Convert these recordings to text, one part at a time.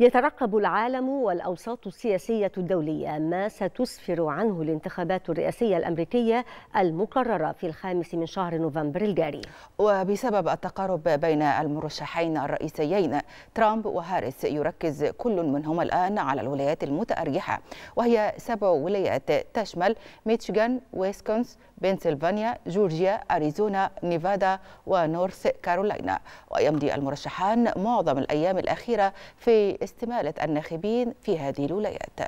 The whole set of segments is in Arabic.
يترقب العالم والأوساط السياسية الدولية ما ستسفر عنه الانتخابات الرئاسية الأمريكية المقررة في الخامس من شهر نوفمبر الجاري وبسبب التقارب بين المرشحين الرئيسيين ترامب وهاريس يركز كل منهما الآن على الولايات المتأرجحة وهي سبع ولايات تشمل ميتشيغان ويسكونس بنسلفانيا جورجيا أريزونا نيفادا ونورث كارولاينا ويمضي المرشحان معظم الأيام الأخيرة في استمالة الناخبين في هذه الولايات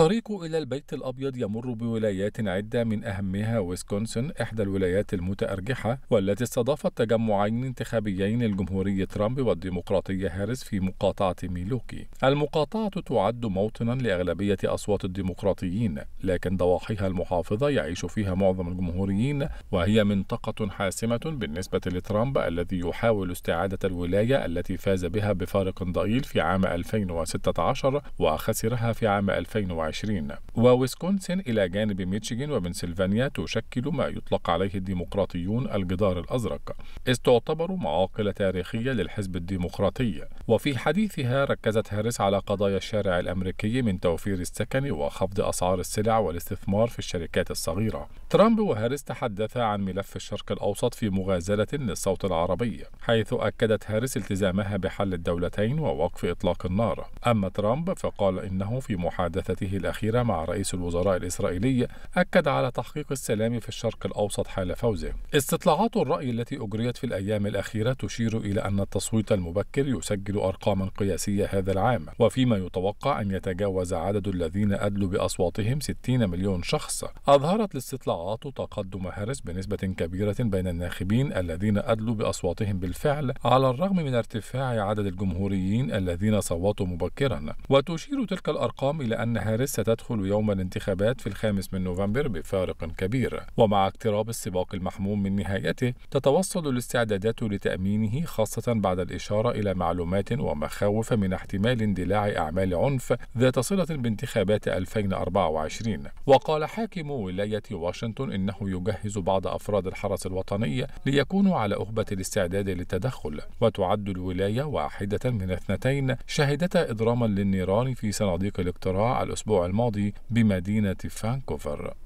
الطريق إلى البيت الأبيض يمر بولايات عدة من أهمها ويسكونسن إحدى الولايات المتأرجحة والتي استضافت تجمعين انتخابيين الجمهوري ترامب والديمقراطية هاريس في مقاطعة ميلوكي. المقاطعة تعد موطنا لأغلبية أصوات الديمقراطيين، لكن ضواحيها المحافظة يعيش فيها معظم الجمهوريين وهي منطقة حاسمة بالنسبة لترامب الذي يحاول استعادة الولاية التي فاز بها بفارق ضئيل في عام 2016 وخسرها في عام 2020. 2020 وويسكونسن إلى جانب ميشيغان وبنسلفانيا تشكل ما يطلق عليه الديمقراطيون الجدار الأزرق إذ تعتبر معاقل تاريخية للحزب الديمقراطي وفي حديثها ركزت هاريس على قضايا الشارع الأمريكي من توفير السكن وخفض أسعار السلع والاستثمار في الشركات الصغيرة ترامب وهاريس تحدثا عن ملف الشرق الأوسط في مغازلة للصوت العربي حيث أكدت هاريس التزامها بحل الدولتين ووقف إطلاق النار أما ترامب فقال إنه في محادثته لقاءه الأخيرة مع رئيس الوزراء الإسرائيلي أكد على تحقيق السلام في الشرق الأوسط حال فوزه استطلاعات الرأي التي أجريت في الأيام الأخيرة تشير إلى أن التصويت المبكر يسجل أرقاما قياسية هذا العام وفيما يتوقع أن يتجاوز عدد الذين أدلوا بأصواتهم 60 مليون شخص أظهرت الاستطلاعات تقدم هارس بنسبة كبيرة بين الناخبين الذين أدلوا بأصواتهم بالفعل على الرغم من ارتفاع عدد الجمهوريين الذين صوتوا مبكرا وتشير تلك الأرقام إلى أن هارس مارس ستدخل يوم الانتخابات في الخامس من نوفمبر بفارق كبير ومع اقتراب السباق المحموم من نهايته تتوصل الاستعدادات لتأمينه خاصة بعد الإشارة إلى معلومات ومخاوف من احتمال اندلاع أعمال عنف ذات صلة بانتخابات 2024 وقال حاكم ولاية واشنطن إنه يجهز بعض أفراد الحرس الوطني ليكونوا على أهبة الاستعداد للتدخل وتعد الولاية واحدة من اثنتين شهدتا إضراما للنيران في صناديق الاقتراع الأسبوع الأسبوع الماضي بمدينة فانكوفر